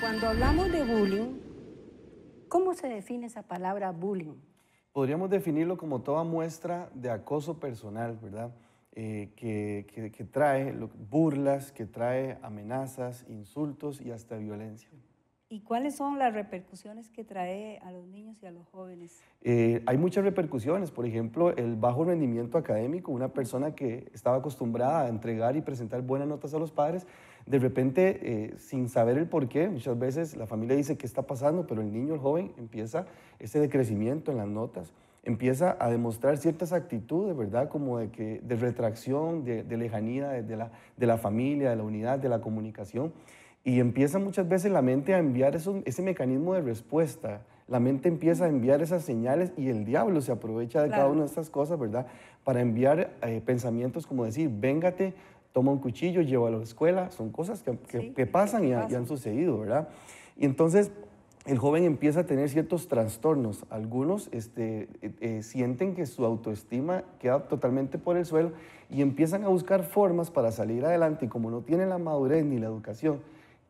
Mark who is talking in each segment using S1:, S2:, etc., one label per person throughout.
S1: Cuando hablamos de bullying, ¿cómo se define esa palabra bullying?
S2: Podríamos definirlo como toda muestra de acoso personal, ¿verdad? Eh, que, que trae burlas, que trae amenazas, insultos y hasta violencia.
S1: ¿Y cuáles son las repercusiones que trae a los niños y a los jóvenes?
S2: Eh, hay muchas repercusiones, por ejemplo, el bajo rendimiento académico, una persona que estaba acostumbrada a entregar y presentar buenas notas a los padres, de repente, eh, sin saber el por qué, muchas veces la familia dice qué está pasando, pero el niño, el joven, empieza ese decrecimiento en las notas empieza a demostrar ciertas actitudes, ¿verdad? Como de, que, de retracción, de, lejanía la, de la familia, de la unidad, de la comunicación. Y empieza muchas veces la mente a enviar ese mecanismo de respuesta. La mente empieza a enviar esas señales y el diablo se aprovecha de cada una de estas cosas, ¿verdad? Para enviar eh, pensamientos como decir, véngate, toma un cuchillo, llévalo a la escuela. Son cosas que, pasan y, han sucedido, ¿verdad? Y entonces el joven empieza a tener ciertos trastornos. Algunos este, eh, eh, sienten que su autoestima queda totalmente por el suelo y empiezan a buscar formas para salir adelante. Y como no tienen la madurez ni la educación,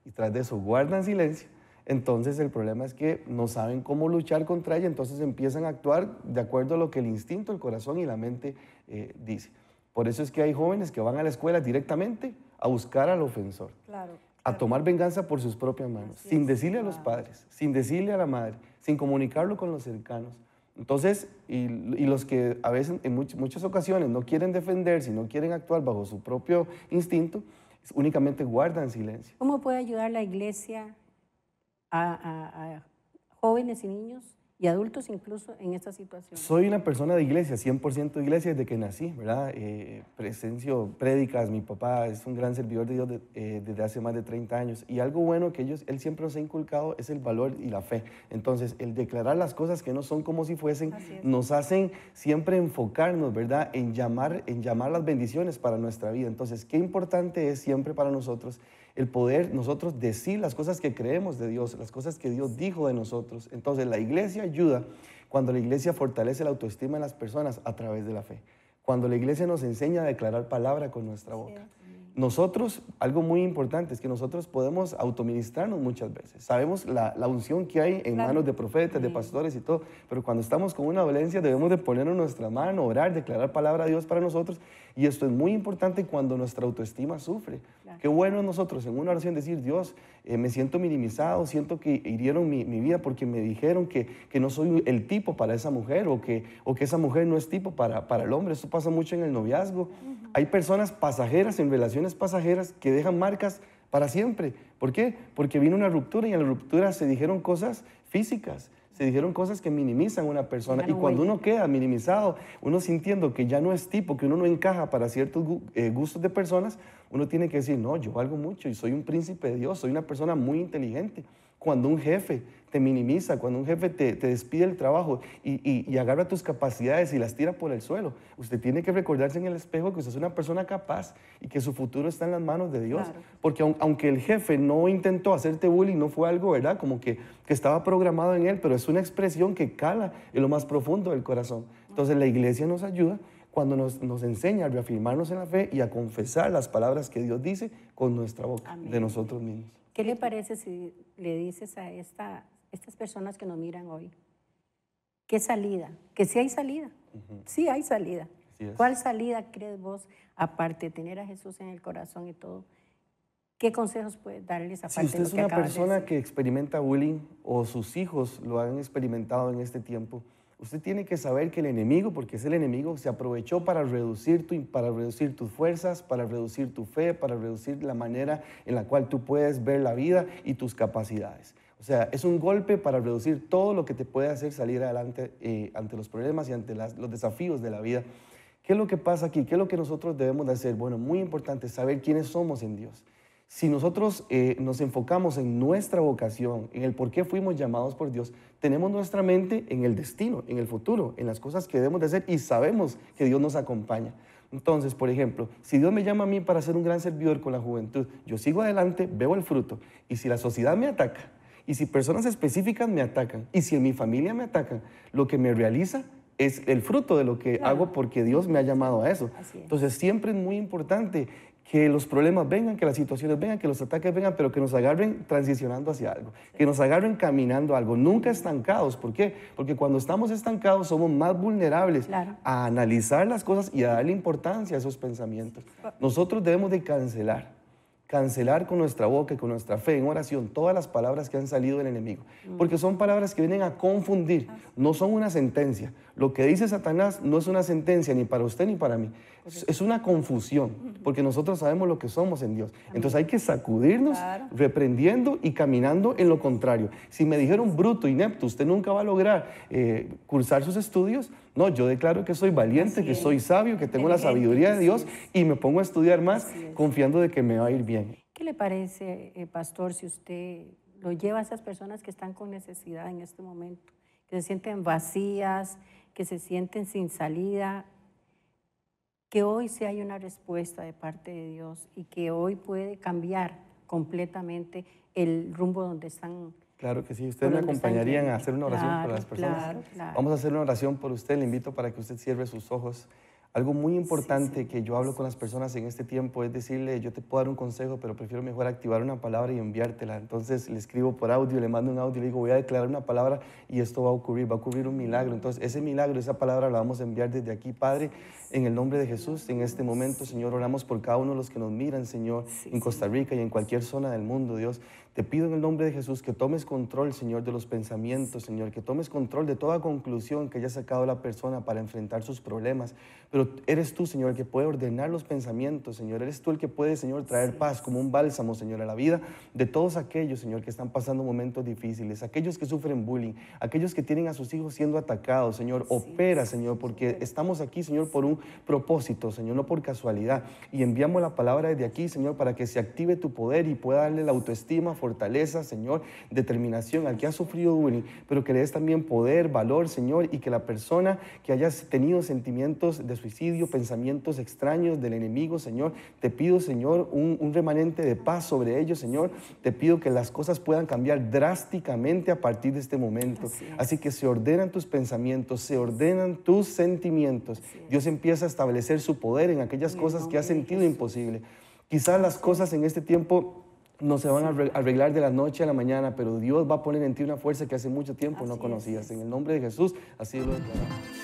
S2: y tras de eso guardan silencio, entonces el problema es que no saben cómo luchar contra ella, entonces empiezan a actuar de acuerdo a lo que el instinto, el corazón y la mente eh, dice. Por eso es que hay jóvenes que van a la escuela directamente a buscar al ofensor, a tomar venganza por sus propias manos, sin decirle a los padres, sin decirle a la madre, sin comunicarlo con los cercanos. Entonces, y, los que a veces, en muchas ocasiones, no quieren defenderse, no quieren actuar bajo su propio instinto, únicamente guardan silencio.
S1: ¿Cómo puede ayudar la iglesia a, a jóvenes y niños y adultos incluso en esta situación. Soy
S2: una persona de iglesia, 100% de iglesia desde que nací, ¿verdad? Eh, presencio prédicas, mi papá es un gran servidor de Dios eh, desde hace más de 30 años y algo bueno que ellos, él siempre nos ha inculcado es el valor y la fe. Entonces, el declarar las cosas que no son como si fuesen, nos hacen siempre enfocarnos, ¿verdad? En llamar, en llamar las bendiciones para nuestra vida. Entonces, qué importante es siempre para nosotros el poder nosotros decir las cosas que creemos de Dios, las cosas que Dios dijo de nosotros. Entonces la iglesia ayuda cuando la iglesia fortalece la autoestima de las personas a través de la fe, cuando la iglesia nos enseña a declarar palabra con nuestra boca. Nosotros, algo muy importante es que nosotros podemos autoministrarnos muchas veces. Sabemos la, unción que hay en manos de profetas, de pastores y todo, pero cuando estamos con una dolencia debemos de ponernos nuestra mano, orar, declarar palabra a Dios para nosotros. Y esto es muy importante cuando nuestra autoestima sufre. Qué bueno nosotros en una oración decir, Dios, eh, me siento minimizado, siento que hirieron mi, vida porque me dijeron que, no soy el tipo para esa mujer o que, o que esa mujer no es tipo para, para el hombre. Esto pasa mucho en el noviazgo. Hay personas pasajeras, en relaciones pasajeras, que dejan marcas para siempre. ¿Por qué? Porque vino una ruptura y en la ruptura se dijeron cosas físicas, se dijeron cosas que minimizan a una persona. Y cuando uno queda minimizado, uno sintiendo que ya no es tipo, que uno no encaja para ciertos eh, gustos de personas, uno tiene que decir, no, yo valgo mucho y soy un príncipe de Dios, soy una persona muy inteligente cuando un jefe te minimiza, cuando un jefe te, te despide el trabajo y, y, y, agarra tus capacidades y las tira por el suelo. Usted tiene que recordarse en el espejo que usted es una persona capaz y que su futuro está en las manos de Dios. Porque aunque el jefe no intentó hacerte bullying, no fue algo, ¿verdad? Como que, que estaba programado en él, pero es una expresión que cala en lo más profundo del corazón. Entonces la iglesia nos ayuda cuando nos, nos, enseña a reafirmarnos en la fe y a confesar las palabras que Dios dice con nuestra boca, de nosotros mismos.
S1: ¿Qué le parece si le dices a estas personas que nos miran hoy? ¿Qué salida? Que sí hay salida. si Sí hay salida. ¿Cuál salida crees vos, aparte de tener a Jesús en el corazón y todo? ¿Qué consejos puedes darles aparte si usted de es que una persona
S2: que experimenta bullying o sus hijos lo han experimentado en este tiempo, Usted tiene que saber que el enemigo, porque es el enemigo, se aprovechó para reducir, para reducir tus fuerzas, para reducir tu fe, para reducir la manera en la cual tú puedes ver la vida y tus capacidades. O sea, es un golpe para reducir todo lo que te puede hacer salir adelante eh, ante los problemas y ante los desafíos de la vida. ¿Qué es lo que pasa aquí? ¿Qué es lo que nosotros debemos de hacer? Bueno, muy importante saber quiénes somos en Dios. Si nosotros eh, nos enfocamos en nuestra vocación, en el por qué fuimos llamados por Dios, tenemos nuestra mente en el destino, en el futuro, en las cosas que debemos de hacer y sabemos que Dios nos acompaña. Entonces, por ejemplo, si Dios me llama a mí para ser un gran servidor con la juventud, yo sigo adelante, veo el fruto. Y si la sociedad me ataca, y si personas específicas me atacan, y si en mi familia me atacan, lo que me realiza es el fruto de lo que hago porque Dios me ha llamado a eso. Entonces, siempre es muy importante que los problemas vengan, que las situaciones vengan, que los ataques vengan, pero que nos agarren transicionando hacia algo, que nos agarren caminando algo, nunca estancados. ¿Por qué? Porque cuando estamos estancados somos más vulnerables a analizar las cosas y a darle importancia a esos pensamientos. Nosotros debemos de cancelar cancelar con nuestra boca y con nuestra fe en oración todas las palabras que han salido del enemigo. Mm. Porque son palabras que vienen a confundir, no son una sentencia. Lo que dice Satanás no es una sentencia ni para usted ni para mí. Pues es una confusión, porque nosotros sabemos lo que somos en Dios. Entonces hay que sacudirnos, reprendiendo y caminando en lo contrario. Si me dijeron bruto, inepto, usted nunca va a lograr eh, cursar sus estudios, no, yo declaro que soy valiente, que soy sabio, que tengo la sabiduría de Dios y me pongo a estudiar más confiando de que me va a ir bien.
S1: ¿Qué le parece, eh, pastor, si usted lo lleva a esas personas que están con necesidad en este momento, que se sienten vacías, que se sienten sin salida, que hoy sí hay una respuesta de parte de Dios y que hoy puede cambiar completamente el rumbo donde están
S2: Claro que sí. Ustedes me acompañarían a hacer una oración por las personas. Vamos a hacer una oración por usted. Le invito para que usted cierre sus ojos. Algo muy importante que yo hablo con las personas en este tiempo es decirle, yo te puedo dar un consejo, pero prefiero mejor activar una palabra y enviártela. Entonces le escribo por audio, le mando un audio, le digo, voy a declarar una palabra y esto va a ocurrir, va a ocurrir un milagro. Entonces ese milagro, esa palabra la vamos a enviar desde aquí, Padre, en el nombre de Jesús. En este momento, Señor, oramos por cada uno de los que nos miran, Señor, en Costa Rica y en cualquier zona del mundo, Dios. Te pido en el nombre de Jesús que tomes control, Señor, de los pensamientos, Señor, que tomes control de toda conclusión que haya sacado la persona para enfrentar sus problemas. Pero eres tú, Señor, el que puede ordenar los pensamientos, Señor. Eres tú el que puede, Señor, traer paz como un bálsamo, Señor, a la vida de todos aquellos, Señor, que están pasando momentos difíciles, aquellos que sufren bullying, aquellos que tienen a sus hijos siendo atacados, Señor. Opera, Señor, porque estamos aquí, Señor, por un propósito, Señor, no por casualidad. Y enviamos la palabra desde aquí, Señor, para que se active tu poder y pueda darle la autoestima fortaleza, Señor, determinación al que ha sufrido bullying, pero que le des también poder, valor, Señor, y que la persona que haya tenido sentimientos de suicidio, pensamientos extraños del enemigo, Señor, te pido, Señor, un, remanente de paz sobre ellos, Señor. Te pido que las cosas puedan cambiar drásticamente a partir de este momento. Así que se ordenan tus pensamientos, se ordenan tus sentimientos. Dios empieza a establecer su poder en aquellas cosas que ha sentido imposible. Quizás las cosas en este tiempo no se van a arreglar de la noche a la mañana, pero Dios va a poner en ti una fuerza que hace mucho tiempo no conocías. En el nombre de Jesús, así lo declaramos.